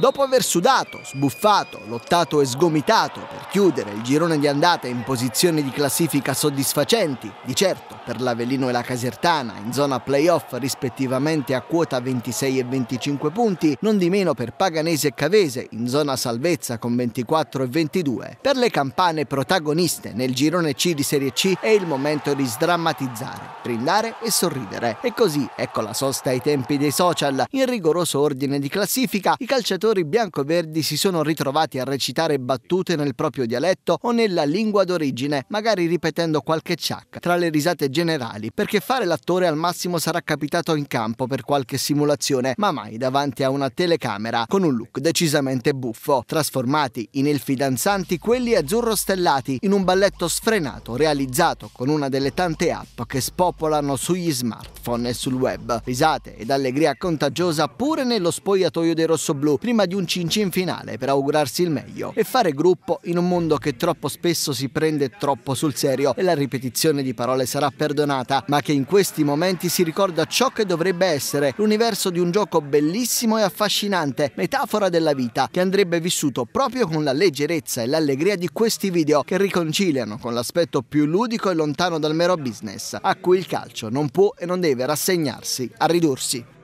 Dopo aver sudato, sbuffato, lottato e sgomitato per chiudere il girone di andata in posizioni di classifica soddisfacenti, di certo per l'Avellino e la Casertana in zona playoff rispettivamente a quota 26 e 25 punti, non di meno per Paganese e Cavese in zona salvezza con 24 e 22. Per le campane protagoniste nel girone C di Serie C è il momento di sdrammatizzare, brindare e sorridere. E così, ecco la sosta ai tempi dei social, in rigoroso ordine di classifica i calciatori attori bianco-verdi si sono ritrovati a recitare battute nel proprio dialetto o nella lingua d'origine, magari ripetendo qualche ciacca tra le risate generali, perché fare l'attore al massimo sarà capitato in campo per qualche simulazione, ma mai davanti a una telecamera con un look decisamente buffo, trasformati in elfi danzanti quelli azzurro stellati in un balletto sfrenato realizzato con una delle tante app che spopolano sugli smartphone e sul web. Risate ed allegria contagiosa pure nello spogliatoio dei rossoblù, prima prima di un cincin finale per augurarsi il meglio e fare gruppo in un mondo che troppo spesso si prende troppo sul serio e la ripetizione di parole sarà perdonata, ma che in questi momenti si ricorda ciò che dovrebbe essere l'universo di un gioco bellissimo e affascinante, metafora della vita, che andrebbe vissuto proprio con la leggerezza e l'allegria di questi video che riconciliano con l'aspetto più ludico e lontano dal mero business, a cui il calcio non può e non deve rassegnarsi a ridursi.